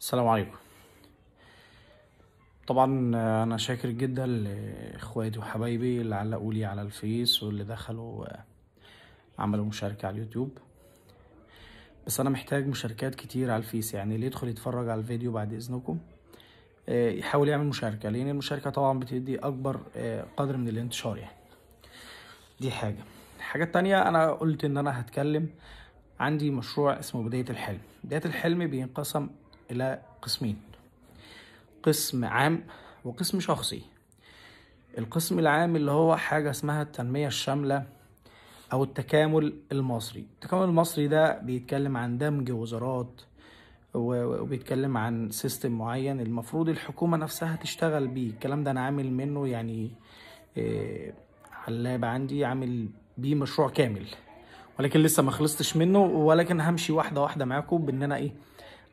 السلام عليكم طبعا آه، انا شاكر جدا لاخواتي وحبايبي اللي علقوا لي على الفيس واللي دخلوا آه، عملوا مشاركه على اليوتيوب بس انا محتاج مشاركات كتير على الفيس يعني اللي يدخل يتفرج على الفيديو بعد اذنكم آه، يحاول يعمل مشاركه لان المشاركه طبعا بتدي اكبر قدر من الانتشار يعني دي حاجه الحاجه التانية انا قلت ان انا هتكلم عندي مشروع اسمه بدايه الحلم بدايه الحلم بينقسم إلى قسمين قسم عام وقسم شخصي القسم العام اللي هو حاجة اسمها التنمية الشاملة أو التكامل المصري التكامل المصري ده بيتكلم عن دمج وزارات وبيتكلم عن سيستم معين المفروض الحكومة نفسها تشتغل بيه الكلام ده أنا عامل منه يعني آه، على عندي عامل بيه مشروع كامل ولكن لسه ما خلصتش منه ولكن همشي واحدة واحدة معاكم بإن أنا إيه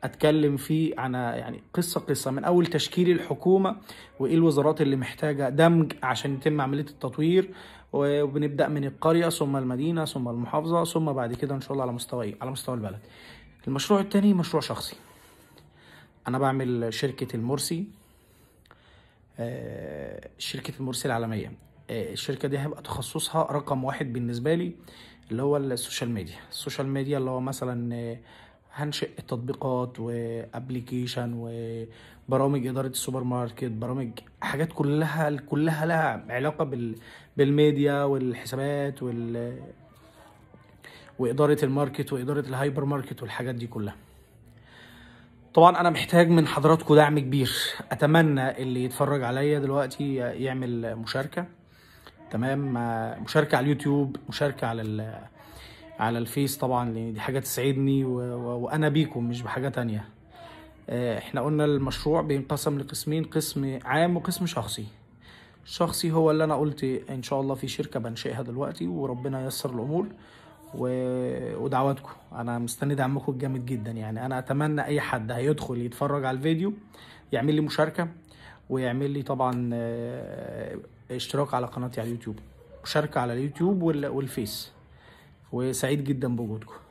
اتكلم فيه عن يعني قصه قصه من اول تشكيل الحكومه وايه الوزارات اللي محتاجه دمج عشان يتم عمليه التطوير وبنبدا من القريه ثم المدينه ثم المحافظه ثم بعد كده ان شاء الله على مستوى ايه على مستوى البلد المشروع الثاني مشروع شخصي انا بعمل شركه المرسي آه، شركه المرسي العالميه آه، الشركه دي هيبقى تخصصها رقم واحد بالنسبه لي اللي هو السوشيال ميديا السوشيال ميديا اللي هو مثلا آه، هنشق تطبيقات وابلكيشن وبرامج اداره السوبر ماركت برامج حاجات كلها كلها لها علاقه بال بالميديا والحسابات وال واداره الماركت واداره الهايبر ماركت والحاجات دي كلها طبعا انا محتاج من حضراتكم دعم كبير اتمنى اللي يتفرج عليا دلوقتي يعمل مشاركه تمام آه، مشاركه على اليوتيوب مشاركه على على الفيس طبعا لان دي حاجه تسعدني وانا بيكم مش بحاجه تانية آه، احنا قلنا المشروع بينقسم لقسمين قسم عام وقسم شخصي شخصي هو اللي انا قلت ان شاء الله في شركه بنشئها دلوقتي وربنا ييسر الامور و... ودعواتكم انا مستني دعمكم الجامد جدا يعني انا اتمنى اي حد هيدخل يتفرج على الفيديو يعمل لي مشاركه ويعمل لي طبعا آه، اشتراك على قناتي على اليوتيوب مشاركه على اليوتيوب والفيس وسعيد جدا بوجودكم